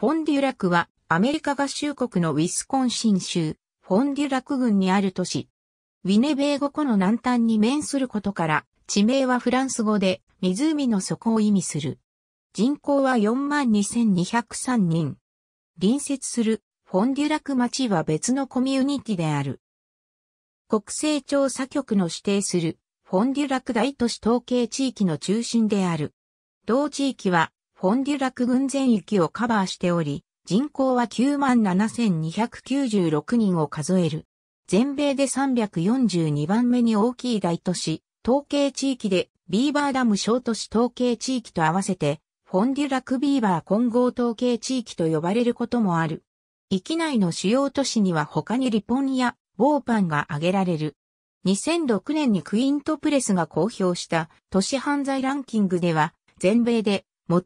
フォンデュラクはアメリカ合衆国のウィスコンシン州、フォンデュラク郡にある都市。ウィネベーゴ湖の南端に面することから、地名はフランス語で湖の底を意味する。人口は42,203人。隣接するフォンデュラク町は別のコミュニティである。国勢調査局の指定するフォンデュラク大都市統計地域の中心である。同地域はフォンデュラク軍全域をカバーしており、人口は97,296人を数える。全米で342番目に大きい大都市、統計地域でビーバーダム小都市統計地域と合わせて、フォンデュラクビーバー混合統計地域と呼ばれることもある。域内の主要都市には他にリポンやボーパンが挙げられる。2006年にクイントプレスが公表した都市犯罪ランキングでは、全米で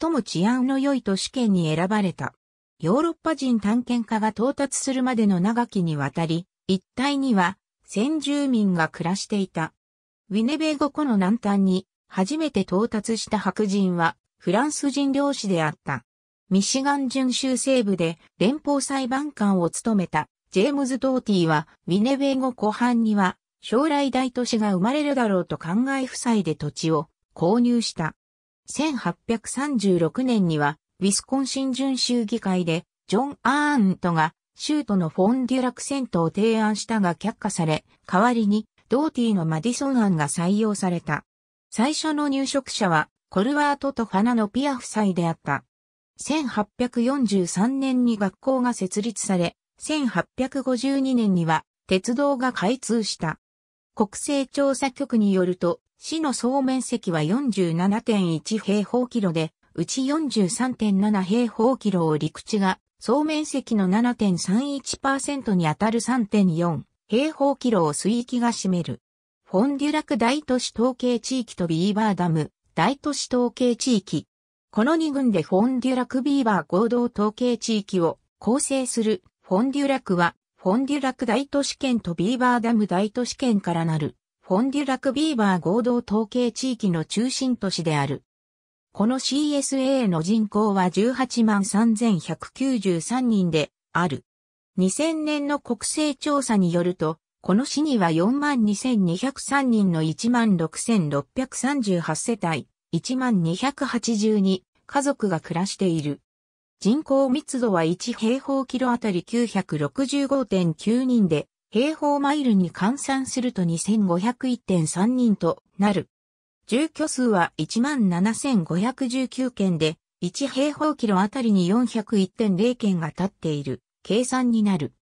最も治安の良い都市圏に選ばれた。ヨーロッパ人探検家が到達するまでの長きにわたり、一帯には先住民が暮らしていた。ウィネベーゴ湖の南端に初めて到達した白人はフランス人漁師であった。ミシガン準州西部で連邦裁判官を務めたジェームズ・ドーティーはウィネベーゴ湖畔には将来大都市が生まれるだろうと考え夫妻で土地を購入した。1836年には、ウィスコンシン準州議会で、ジョン・アーントが、州都のフォンデュラクセントを提案したが却下され、代わりに、ドーティーのマディソン案が採用された。最初の入植者は、コルワートとファナのピア夫妻であった。1843年に学校が設立され、1852年には鉄道が開通した。国勢調査局によると、市の総面積は47.1平方キロで、うち43.7平方キロを陸地が、総面積の7.31%にあたる3.4平方キロを水域が占める。フォンデュラク大都市統計地域とビーバーダム大都市統計地域。この2群でフォンデュラクビーバー合同統計地域を構成するフォンデュラクは、フォンデュラク大都市圏とビーバーダム大都市圏からなるフォンデュラクビーバー合同統計地域の中心都市である。この CSA の人口は18万3193人である。2000年の国勢調査によると、この市には4万2203人の1万6638世帯、1万282家族が暮らしている。人口密度は1平方キロあたり965.9人で平方マイルに換算すると2501.3人となる。住居数は17,519件で、1平方キロあたりに401.0件が立っている計算になる。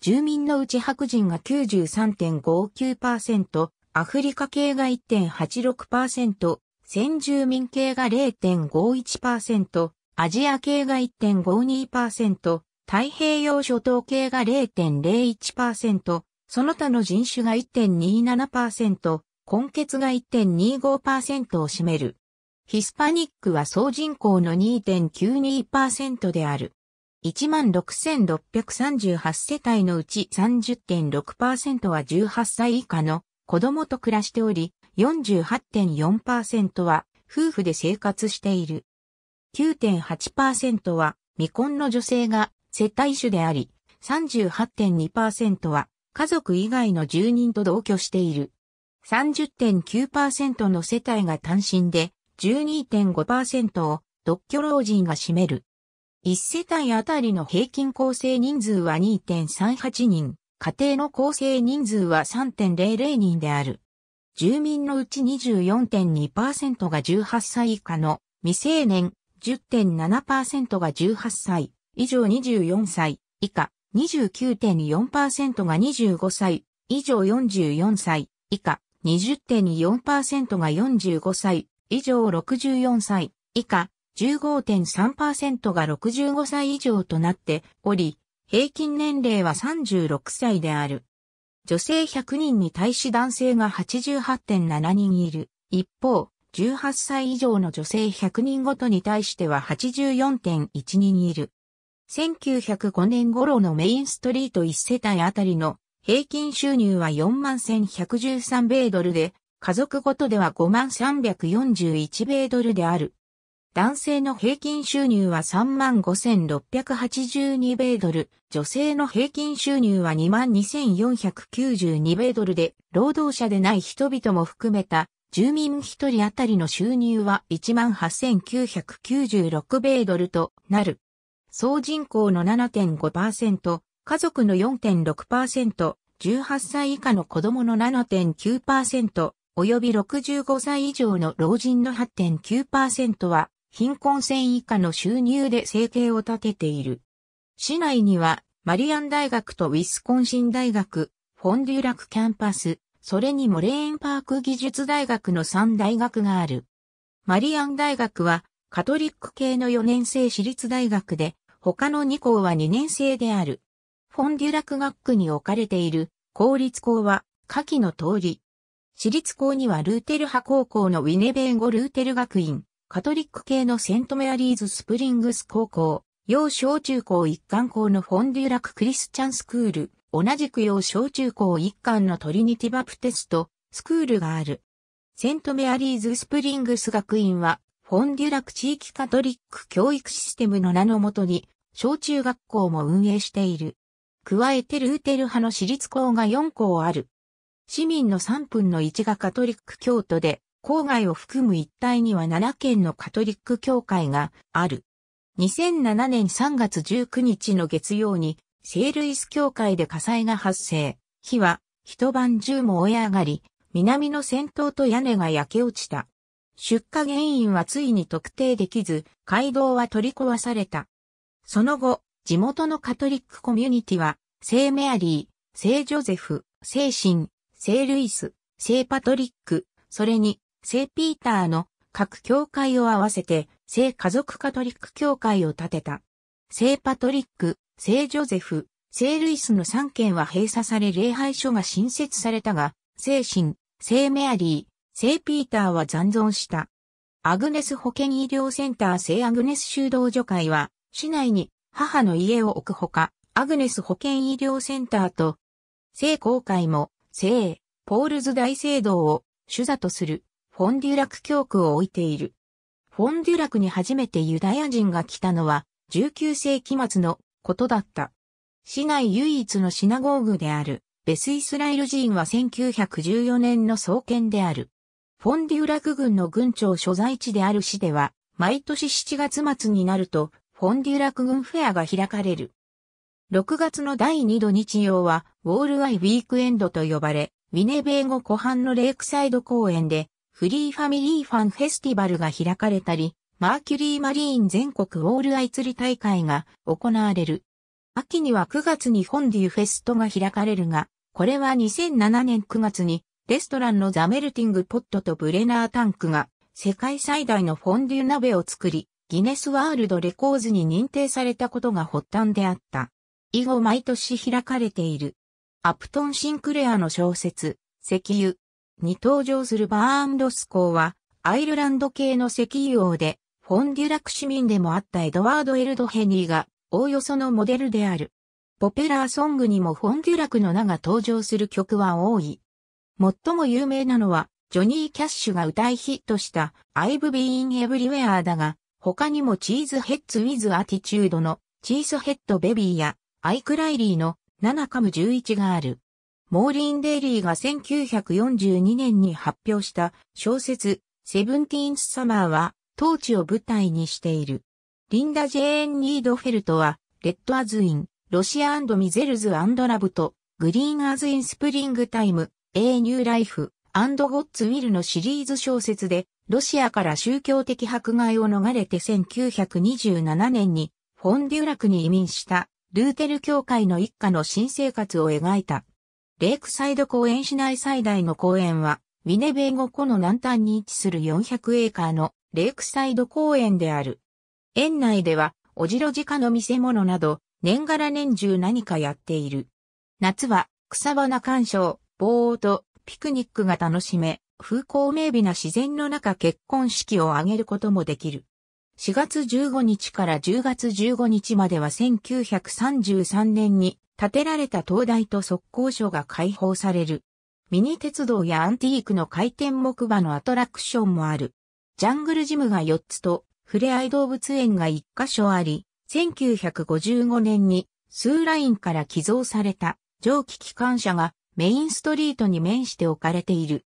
住民のうち白人が93.59%、アフリカ系が1.86%、先住民系が0.51%、アジア系が1.52%、太平洋諸島系が0.01%、その他の人種が1.27%、根血が1.25%を占める。ヒスパニックは総人口の2.92%である。16,638世帯のうち30.6%は18歳以下の子供と暮らしており、48.4%は夫婦で生活している。9.8%は未婚の女性が世帯主であり、38.2%は家族以外の住人と同居している。30.9%の世帯が単身で、12.5%を独居老人が占める。1世帯あたりの平均構成人数は2.38人、家庭の構成人数は3.00人である。住民のうち24.2%が18歳以下の未成年、10.7%が18歳、以上24歳以下29.4%が25歳以上44歳以下20.4%が45歳以上64歳以下15.3%が65歳以上となっており、平均年齢は36歳である。女性100人に対し男性が88.7人いる。一方、18歳以上の女性100人ごとに対しては84.1人いる。1905年頃のメインストリート1世帯あたりの平均収入は41,113米ドルで、家族ごとでは5341米ドルである。男性の平均収入は35,682米ドル、女性の平均収入は22,492米ドルで、労働者でない人々も含めた住民1人あたりの収入は18,996米ドルとなる。総人口の7.5%、家族の4.6%、18歳以下の子供の7.9%、及び65歳以上の老人の8.9%は、貧困線以下の収入で生計を立てている。市内には、マリアン大学とウィスコンシン大学、フォンデュラクキャンパス、それにモレーンパーク技術大学の3大学がある。マリアン大学は、カトリック系の4年生私立大学で、他の2校は2年生である。フォンデュラク学区に置かれている公立校は下記の通り。私立校にはルーテル派高校のウィネベンゴ・ルーテル学院、カトリック系のセントメアリーズ・スプリングス高校、幼小中高一貫校のフォンデュラク・クリスチャンスクール、同じく幼小中高一貫のトリニティ・バプテスト、スクールがある。セントメアリーズ・スプリングス学院はフォンデュラク地域カトリック教育システムの名のもとに、小中学校も運営している。加えてルーテル派の私立校が4校ある。市民の3分の1がカトリック教徒で、郊外を含む一帯には7県のカトリック教会がある。2007年3月19日の月曜に、セールイス教会で火災が発生。火は一晩中燃え上がり、南の戦闘と屋根が焼け落ちた。出火原因はついに特定できず、街道は取り壊された。その後、地元のカトリックコミュニティは、聖メアリー、聖ジョゼフ、聖神、聖ルイス、聖パトリック、それに、聖ピーターの各教会を合わせて、聖家族カトリック教会を建てた。聖パトリック、聖ジョゼフ、聖ルイスの3県は閉鎖され礼拝所が新設されたが、聖神、聖メアリー、聖ピーターは残存した。アグネス保健医療センター聖アグネス修道女会は、市内に母の家を置くほか、アグネス保健医療センターと、聖公会も、聖、ポールズ大聖堂を主座とする、フォンデュラク教区を置いている。フォンデュラクに初めてユダヤ人が来たのは、19世紀末のことだった。市内唯一のシナゴーグである、ベスイスラエル人は1914年の創建である。フォンデュラク郡の郡庁所在地である市では、毎年7月末になると、フォンデュラク郡フェアが開かれる。6月の第2度日曜は、ウォールアイウィークエンドと呼ばれ、ウィネベーゴ湖畔のレイクサイド公園で、フリーファミリーファンフェスティバルが開かれたり、マーキュリーマリーン全国ウォールアイ釣り大会が行われる。秋には9月にフォンデュフェストが開かれるが、これは2007年9月にレストランのザメルティングポットとブレナータンクが世界最大のフォンデュ鍋を作り、ギネスワールドレコーズに認定されたことが発端であった。以後毎年開かれている。アプトン・シンクレアの小説、石油に登場するバーンドスコーは、アイルランド系の石油王で、フォンデュラク市民でもあったエドワード・エルドヘニーが、おおよそのモデルである。ポペラーソングにもフォンデュラクの名が登場する曲は多い。最も有名なのは、ジョニー・キャッシュが歌いヒットした I've been everywhere だが、他にもチーズヘッズ・ウィズ・アティチュードのチーズヘッド・ベビーやアイク・ライリーのナナカム11がある。モーリン・デイリーが1942年に発表した小説セブンティーンス・サマーは当地を舞台にしている。リンダ・ジェーン・ニードフェルトはレッド・アズ・イン、ロシアミゼルズ・ラブとグリーン・アズ・イン・スプリング・タイム、A New Life and God's Will のシリーズ小説で、ロシアから宗教的迫害を逃れて1927年にフォンデュラクに移民したルーテル教会の一家の新生活を描いた。レイクサイド公園市内最大の公園は、ウィネベーゴ湖の南端に位置する400エーカーのレイクサイド公園である。園内では、おじろじかの見せ物など、年がら年中何かやっている。夏は、草花鑑賞、ボーピクニックが楽しめ、風光明媚な自然の中結婚式を挙げることもできる。4月15日から10月15日までは1933年に建てられた灯台と速攻所が開放される。ミニ鉄道やアンティークの回転木馬のアトラクションもある。ジャングルジムが4つと、ふれあい動物園が1カ所あり、1955年にスーラインから寄贈された蒸気機関車がメインストリートに面して置かれている。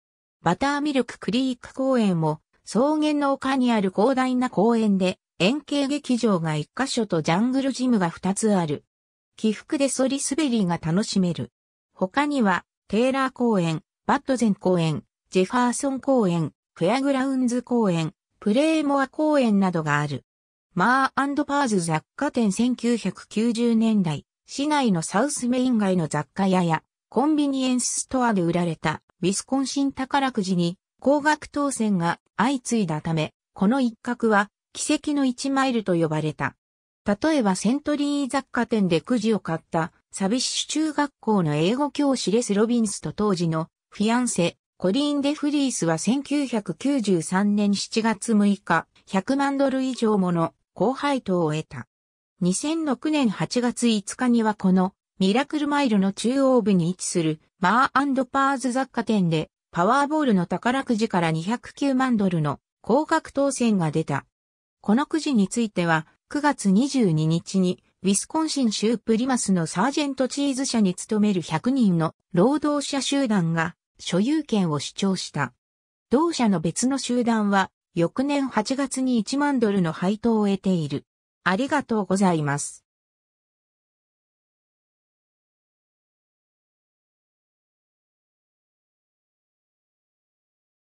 バターミルククリーク公園も草原の丘にある広大な公園で円形劇場が1カ所とジャングルジムが2つある。起伏でソリスベリーが楽しめる。他にはテーラー公園、バッドゼン公園、ジェファーソン公園、フェアグラウンズ公園、プレーモア公園などがある。マーパーズ雑貨店1990年代、市内のサウスメイン街の雑貨屋やコンビニエンスストアで売られたウィスコンシン宝くじに高額当選が相次いだため、この一角は奇跡の1マイルと呼ばれた。例えばセントリー雑貨店でくじを買ったサビッシュ中学校の英語教師レス・ロビンスと当時のフィアンセ、コリーン・デ・フリースは1993年7月6日、100万ドル以上もの高配当を得た。2006年8月5日にはこのミラクルマイルの中央部に位置するマーパーズ雑貨店でパワーボールの宝くじから209万ドルの高額当選が出た。このくじについては9月22日にウィスコンシン州プリマスのサージェントチーズ社に勤める100人の労働者集団が所有権を主張した。同社の別の集団は翌年8月に1万ドルの配当を得ている。ありがとうございます。